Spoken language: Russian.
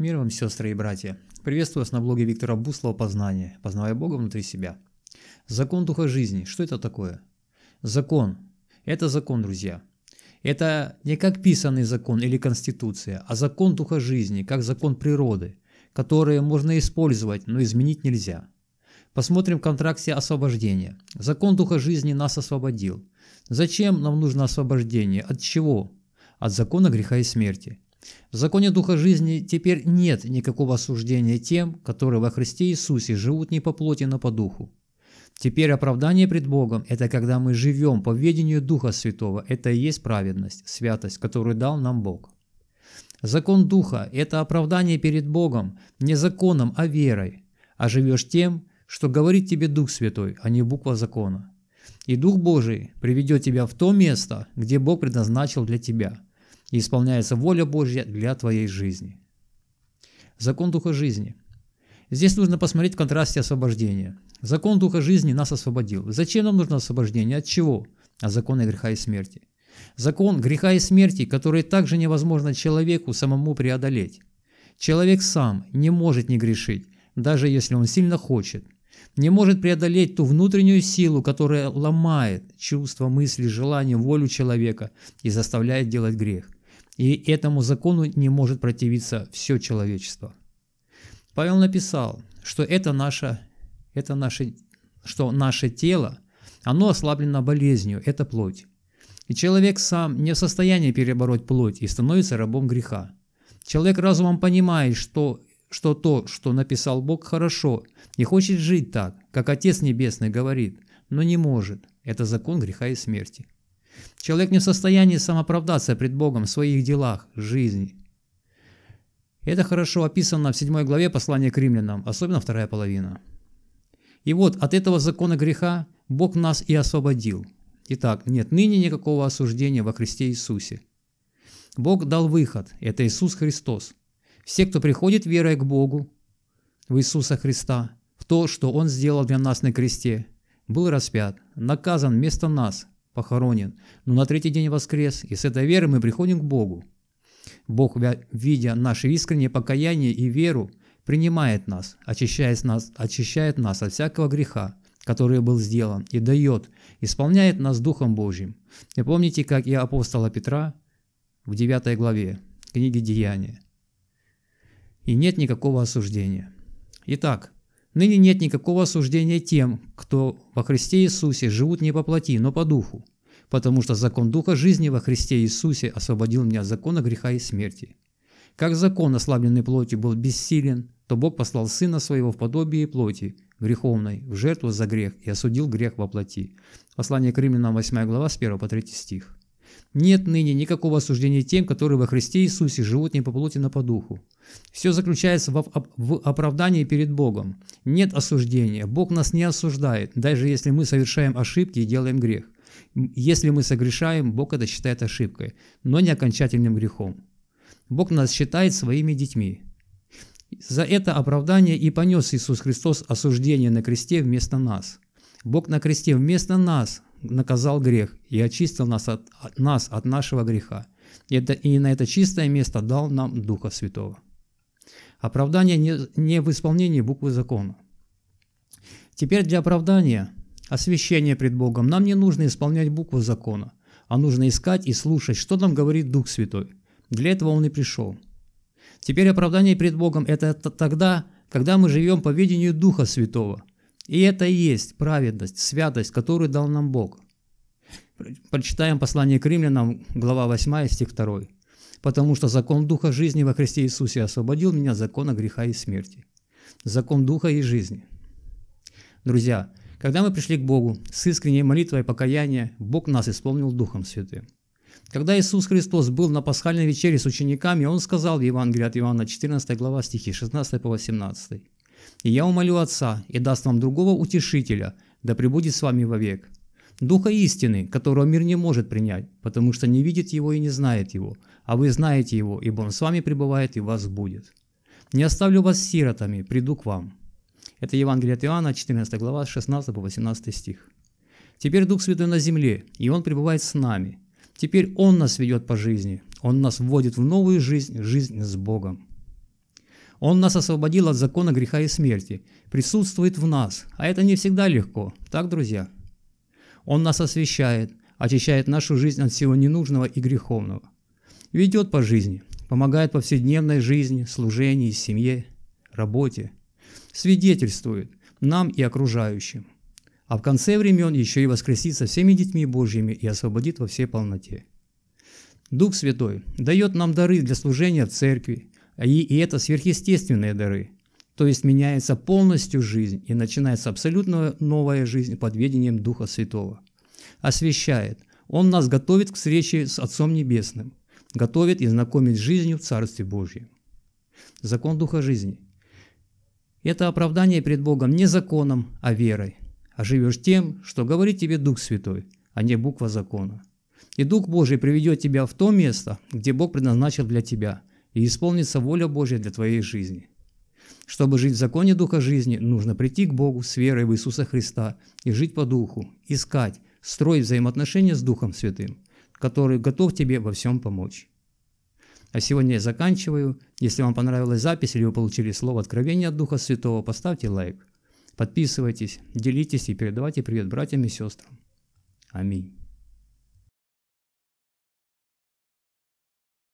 Мир вам, сестры и братья! Приветствую вас на блоге Виктора Буслова «Познание. Познавая Бога внутри себя». Закон духа жизни. Что это такое? Закон. Это закон, друзья. Это не как писанный закон или конституция, а закон духа жизни, как закон природы, который можно использовать, но изменить нельзя. Посмотрим в контракте освобождения. Закон духа жизни нас освободил. Зачем нам нужно освобождение? От чего? От закона греха и смерти. В законе Духа жизни теперь нет никакого осуждения тем, которые во Христе Иисусе живут не по плоти, но по Духу. Теперь оправдание пред Богом – это когда мы живем по ведению Духа Святого. Это и есть праведность, святость, которую дал нам Бог. Закон Духа – это оправдание перед Богом не законом, а верой. А живешь тем, что говорит тебе Дух Святой, а не буква закона. И Дух Божий приведет тебя в то место, где Бог предназначил для тебя – и исполняется воля Божья для твоей жизни. Закон Духа жизни. Здесь нужно посмотреть в контрасте освобождения. Закон Духа жизни нас освободил. Зачем нам нужно освобождение? От чего? От закона греха и смерти. Закон греха и смерти, который также невозможно человеку самому преодолеть. Человек сам не может не грешить, даже если он сильно хочет. Не может преодолеть ту внутреннюю силу, которая ломает чувства, мысли, желания, волю человека и заставляет делать грех. И этому закону не может противиться все человечество. Павел написал, что это наше, это наше, что наше тело, оно ослаблено болезнью, это плоть. И человек сам не в состоянии перебороть плоть и становится рабом греха. Человек разумом понимает, что, что то, что написал Бог, хорошо, и хочет жить так, как Отец Небесный говорит, но не может. Это закон греха и смерти. Человек не в состоянии самоправдаться пред Богом в своих делах, жизни. Это хорошо описано в 7 главе послания к римлянам, особенно вторая половина. И вот от этого закона греха Бог нас и освободил. Итак, нет ныне никакого осуждения во Христе Иисусе. Бог дал выход, это Иисус Христос. Все, кто приходит верой к Богу, в Иисуса Христа, в то, что Он сделал для нас на кресте, был распят, наказан вместо нас – похоронен, но на третий день воскрес, и с этой веры мы приходим к Богу. Бог, видя наше искреннее покаяние и веру, принимает нас, очищает нас, очищает нас от всякого греха, который был сделан, и дает, исполняет нас Духом Божьим. И помните, как я, апостола Петра в 9 главе книги Деяния. И нет никакого осуждения. Итак, Ныне нет никакого осуждения тем, кто во Христе Иисусе живут не по плоти, но по духу, потому что закон Духа жизни во Христе Иисусе освободил меня от закона греха и смерти. Как закон, ослабленный плотью, был бессилен, то Бог послал Сына Своего в подобие плоти, греховной, в жертву за грех и осудил грех во плоти. Послание к римлянам 8 глава с 1 по 3 стих. Нет ныне никакого осуждения тем, которые во Христе Иисусе живут не по плоти, но по духу. Все заключается в, в оправдании перед Богом. Нет осуждения. Бог нас не осуждает, даже если мы совершаем ошибки и делаем грех. Если мы согрешаем, Бог это считает ошибкой, но не окончательным грехом. Бог нас считает своими детьми. За это оправдание и понес Иисус Христос осуждение на кресте вместо нас. Бог на кресте вместо нас наказал грех и очистил нас от, от, нас от нашего греха. И, это, и на это чистое место дал нам Духа Святого. Оправдание не, не в исполнении буквы закона. Теперь для оправдания, освящения пред Богом, нам не нужно исполнять букву закона, а нужно искать и слушать, что нам говорит Дух Святой. Для этого Он и пришел. Теперь оправдание пред Богом – это тогда, когда мы живем по ведению Духа Святого – и это и есть праведность, святость, которую дал нам Бог. Прочитаем послание к римлянам, глава 8, стих 2. «Потому что закон Духа жизни во Христе Иисусе освободил меня от закона греха и смерти». Закон Духа и жизни. Друзья, когда мы пришли к Богу с искренней молитвой и покаянием, Бог нас исполнил Духом Святым. Когда Иисус Христос был на пасхальной вечере с учениками, Он сказал в Евангелии от Иоанна 14 глава стихи 16 по 18. И я умолю Отца, и даст вам другого утешителя, да пребудет с вами вовек. Духа истины, которого мир не может принять, потому что не видит его и не знает его, а вы знаете его, ибо он с вами пребывает и вас будет. Не оставлю вас сиротами, приду к вам». Это Евангелие от Иоанна, 14 глава, 16 по 18 стих. «Теперь Дух Святой на земле, и Он пребывает с нами. Теперь Он нас ведет по жизни, Он нас вводит в новую жизнь, жизнь с Богом. Он нас освободил от закона греха и смерти, присутствует в нас, а это не всегда легко, так, друзья? Он нас освещает, очищает нашу жизнь от всего ненужного и греховного. Ведет по жизни, помогает повседневной жизни, служении, семье, работе. Свидетельствует нам и окружающим. А в конце времен еще и воскресит со всеми детьми Божьими и освободит во всей полноте. Дух Святой дает нам дары для служения в церкви, и, и это сверхъестественные дары. То есть меняется полностью жизнь и начинается абсолютно новая жизнь под ведением Духа Святого. Освещает. Он нас готовит к встрече с Отцом Небесным. Готовит и знакомит с жизнью в Царстве Божьем. Закон Духа Жизни. Это оправдание перед Богом не законом, а верой. А живешь тем, что говорит тебе Дух Святой, а не буква закона. И Дух Божий приведет тебя в то место, где Бог предназначил для тебя – и исполнится воля Божья для твоей жизни. Чтобы жить в законе Духа жизни, нужно прийти к Богу с верой в Иисуса Христа и жить по Духу, искать, строить взаимоотношения с Духом Святым, который готов тебе во всем помочь. А сегодня я заканчиваю. Если вам понравилась запись или вы получили слово откровения от Духа Святого, поставьте лайк. Подписывайтесь, делитесь и передавайте привет братьям и сестрам. Аминь.